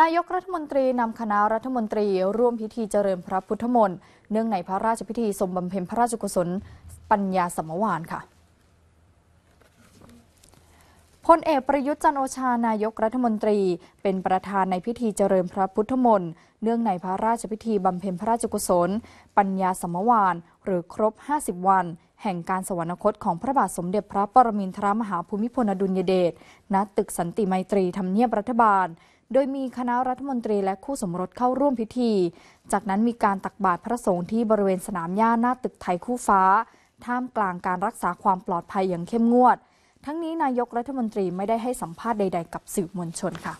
นายกรัฐมนตรีนำคณะรัฐมนตรี ร่วมพิธีเจริญพระพุทธมนต์ เนื่องในพระราชพิธีสมบำเพ็ญพระราชกุศล ปัญญาสมวานค่ะพลเอกประยุทธ์จันโอชานายกรัฐมนตรีเป็นประธานในพิธีเจริญพระพุทธมนต์ เนื่องในพระราชพิธีบำเพ็ญพระราชกุศลปัญญาสมวานหรือครบ50วันแห่งการสวรรคตของพระบาทสมเด็จพระปรมินทรมหาภูมิพลอดุลยเดช ณ ตึกสันติไมตรีทำเนียบรัฐบาล โดยมีคณะรัฐมนตรีและคู่สมรสเข้าร่วมพิธี จากนั้นมีการตักบาตรพระสงฆ์ที่บริเวณสนามหญ้าหน้า ตึกไทยคู่ฟ้า ท่ามกลางการรักษาความปลอดภัยอย่างเข้มงวด ทั้งนี้นายกรัฐมนตรีไม่ได้ให้สัมภาษณ์ใดๆ กับสื่อมวลชนค่ะ